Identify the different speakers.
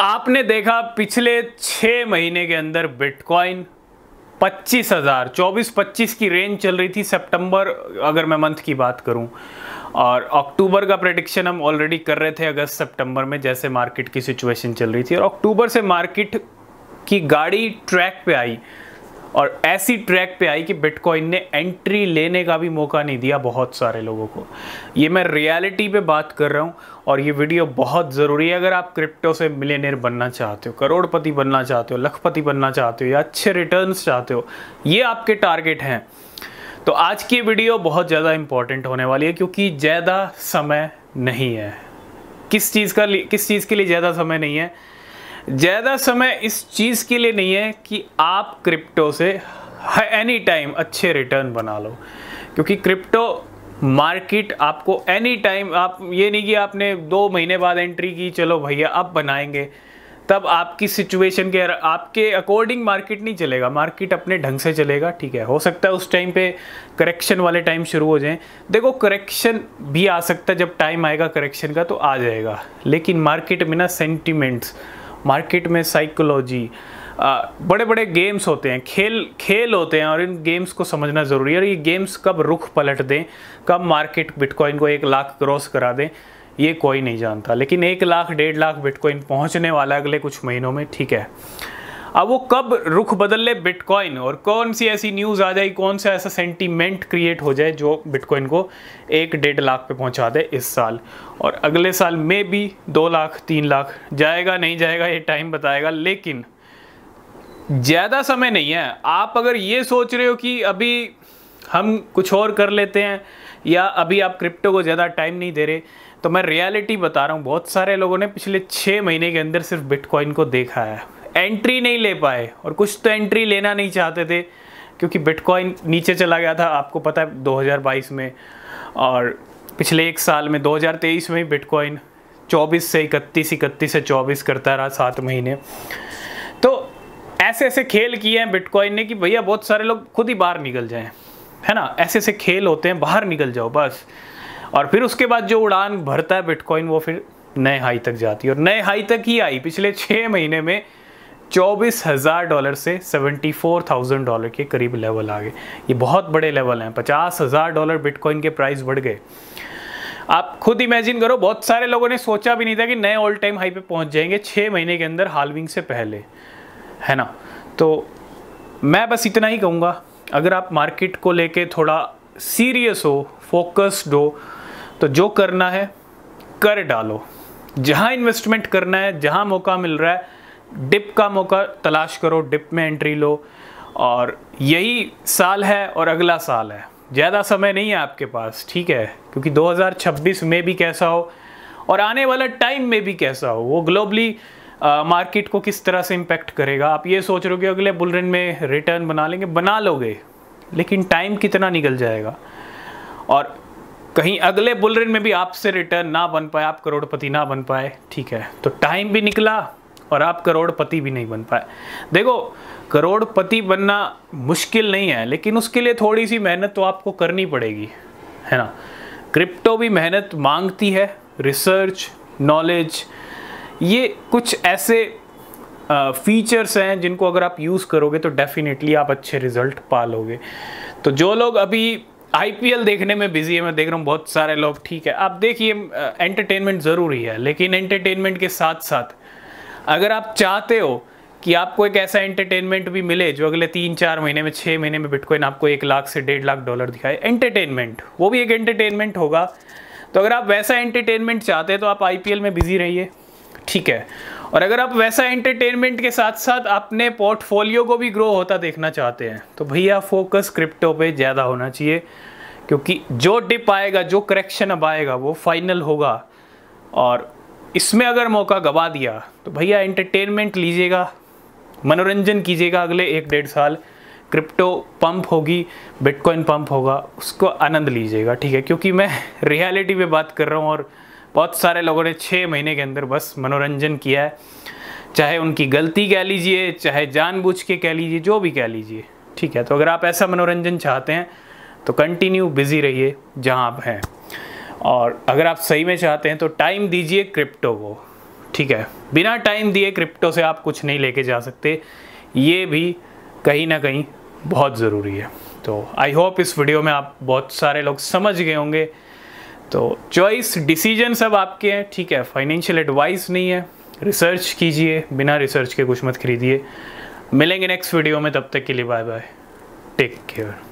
Speaker 1: आपने देखा पिछले छः महीने के अंदर बिटकॉइन पच्चीस हज़ार चौबीस पच्चीस की रेंज चल रही थी सितंबर अगर मैं मंथ की बात करूं और अक्टूबर का प्रडिक्शन हम ऑलरेडी कर रहे थे अगस्त सितंबर में जैसे मार्केट की सिचुएशन चल रही थी और अक्टूबर से मार्केट की गाड़ी ट्रैक पे आई और ऐसी ट्रैक पे आई कि बिटकॉइन ने एंट्री लेने का भी मौका नहीं दिया बहुत सारे लोगों को ये मैं रियलिटी पे बात कर रहा हूँ और ये वीडियो बहुत ज़रूरी है अगर आप क्रिप्टो से मिलेनियर बनना चाहते हो करोड़पति बनना चाहते हो लखपति बनना चाहते हो या अच्छे रिटर्न चाहते हो ये आपके टारगेट हैं तो आज की वीडियो बहुत ज़्यादा इंपॉर्टेंट होने वाली है क्योंकि ज़्यादा समय नहीं है किस चीज़ का किस चीज़ के लिए ज़्यादा समय नहीं है ज़्यादा समय इस चीज़ के लिए नहीं है कि आप क्रिप्टो से एनी टाइम अच्छे रिटर्न बना लो क्योंकि क्रिप्टो मार्केट आपको एनी टाइम आप ये नहीं कि आपने दो महीने बाद एंट्री की चलो भैया अब बनाएंगे तब आपकी सिचुएशन के आपके अकॉर्डिंग मार्केट नहीं चलेगा मार्केट अपने ढंग से चलेगा ठीक है हो सकता है उस टाइम पे करेक्शन वाले टाइम शुरू हो जाए देखो करेक्शन भी आ सकता है जब टाइम आएगा करेक्शन का तो आ जाएगा लेकिन मार्केट में ना सेंटिमेंट्स मार्केट में साइकोलॉजी बड़े बड़े गेम्स होते हैं खेल खेल होते हैं और इन गेम्स को समझना ज़रूरी है और ये गेम्स कब रुख पलट दें कब मार्केट बिटकॉइन को एक लाख क्रॉस करा दें ये कोई नहीं जानता लेकिन एक लाख डेढ़ लाख बिटकॉइन पहुंचने वाला अगले कुछ महीनों में ठीक है अब वो कब रुख बदल ले बिटकॉइन और कौन सी ऐसी न्यूज़ आ जाए कौन सा ऐसा सेंटीमेंट क्रिएट हो जाए जो बिटकॉइन को एक डेढ़ लाख पे पहुंचा दे इस साल और अगले साल में भी दो लाख तीन लाख जाएगा नहीं जाएगा ये टाइम बताएगा लेकिन ज़्यादा समय नहीं है आप अगर ये सोच रहे हो कि अभी हम कुछ और कर लेते हैं या अभी आप क्रिप्टो को ज़्यादा टाइम नहीं दे रहे तो मैं रियलिटी बता रहा हूँ बहुत सारे लोगों ने पिछले छः महीने के अंदर सिर्फ बिटकॉइन को देखा है एंट्री नहीं ले पाए और कुछ तो एंट्री लेना नहीं चाहते थे क्योंकि बिटकॉइन नीचे चला गया था आपको पता है 2022 में और पिछले एक साल में 2023 में बिटकॉइन 24 से 31 इकतीस से 24 करता रहा सात महीने तो ऐसे ऐसे खेल किए हैं बिटकॉइन ने कि भैया बहुत सारे लोग खुद ही बाहर निकल जाएं है ना ऐसे ऐसे खेल होते हैं बाहर निकल जाओ बस और फिर उसके बाद जो उड़ान भरता है बिटकॉइन वो फिर नए हाई तक जाती है और नए हाई तक ही आई पिछले छः महीने में चौबीस हज़ार डॉलर से सेवेंटी फोर थाउजेंड डॉलर के करीब लेवल आ गए ये बहुत बड़े लेवल हैं पचास हज़ार डॉलर बिटकॉइन के प्राइस बढ़ गए आप खुद इमेजिन करो बहुत सारे लोगों ने सोचा भी नहीं था कि नए ऑल टाइम हाई पे पहुंच जाएंगे छः महीने के अंदर हालविंग से पहले है ना तो मैं बस इतना ही कहूँगा अगर आप मार्केट को लेके थोड़ा सीरियस हो फोकस्ड हो तो जो करना है कर डालो जहाँ इन्वेस्टमेंट करना है जहाँ मौका मिल रहा है डिप का मौका तलाश करो डिप में एंट्री लो और यही साल है और अगला साल है ज़्यादा समय नहीं है आपके पास ठीक है क्योंकि 2026 में भी कैसा हो और आने वाला टाइम में भी कैसा हो वो ग्लोबली मार्केट को किस तरह से इम्पेक्ट करेगा आप ये सोच रहे हो कि अगले बुलरन में रिटर्न बना लेंगे बना लोगे लेकिन टाइम कितना निकल जाएगा और कहीं अगले बुलरन में भी आपसे रिटर्न ना बन पाए आप करोड़पति ना बन पाए ठीक है तो टाइम भी निकला और आप करोड़पति भी नहीं बन पाए देखो करोड़पति बनना मुश्किल नहीं है लेकिन उसके लिए थोड़ी सी मेहनत तो आपको करनी पड़ेगी है ना क्रिप्टो भी मेहनत मांगती है रिसर्च नॉलेज ये कुछ ऐसे फीचर्स हैं जिनको अगर आप यूज़ करोगे तो डेफिनेटली आप अच्छे रिजल्ट पा लोगे तो जो लोग अभी आई देखने में बिजी है मैं देख रहा हूँ बहुत सारे लोग ठीक है आप देखिए एंटरटेनमेंट ज़रूरी है लेकिन एंटरटेनमेंट के साथ साथ अगर आप चाहते हो कि आपको एक ऐसा एंटरटेनमेंट भी मिले जो अगले तीन चार महीने में छः महीने में बिटकॉइन आपको एक लाख से डेढ़ लाख डॉलर दिखाए एंटरटेनमेंट वो भी एक एंटरटेनमेंट होगा तो अगर आप वैसा एंटरटेनमेंट चाहते हैं तो आप आईपीएल में बिजी रहिए ठीक है और अगर आप वैसा एंटरटेनमेंट के साथ साथ अपने पोर्टफोलियो को भी ग्रो होता देखना चाहते हैं तो भैया फोकस क्रिप्टो पे ज़्यादा होना चाहिए क्योंकि जो डिप आएगा जो करेक्शन अब आएगा वो फाइनल होगा और इसमें अगर मौका गवा दिया तो भैया एंटरटेनमेंट लीजिएगा मनोरंजन कीजिएगा अगले एक डेढ़ साल क्रिप्टो पंप होगी बिटकॉइन पंप होगा उसको आनंद लीजिएगा ठीक है क्योंकि मैं रियलिटी में बात कर रहा हूँ और बहुत सारे लोगों ने छः महीने के अंदर बस मनोरंजन किया है चाहे उनकी गलती कह लीजिए चाहे जानबूझ के कह लीजिए जो भी कह लीजिए ठीक है तो अगर आप ऐसा मनोरंजन चाहते हैं तो कंटिन्यू बिजी रहिए जहाँ आप हैं और अगर आप सही में चाहते हैं तो टाइम दीजिए क्रिप्टो को ठीक है बिना टाइम दिए क्रिप्टो से आप कुछ नहीं लेके जा सकते ये भी कहीं ना कहीं बहुत ज़रूरी है तो आई होप इस वीडियो में आप बहुत सारे लोग समझ गए होंगे तो चॉइस डिसीजन सब आपके हैं ठीक है फाइनेंशियल एडवाइस नहीं है रिसर्च कीजिए बिना रिसर्च के कुछ मत खरीदिए मिलेंगे नेक्स्ट वीडियो में तब तक के लिए बाय बाय टेक केयर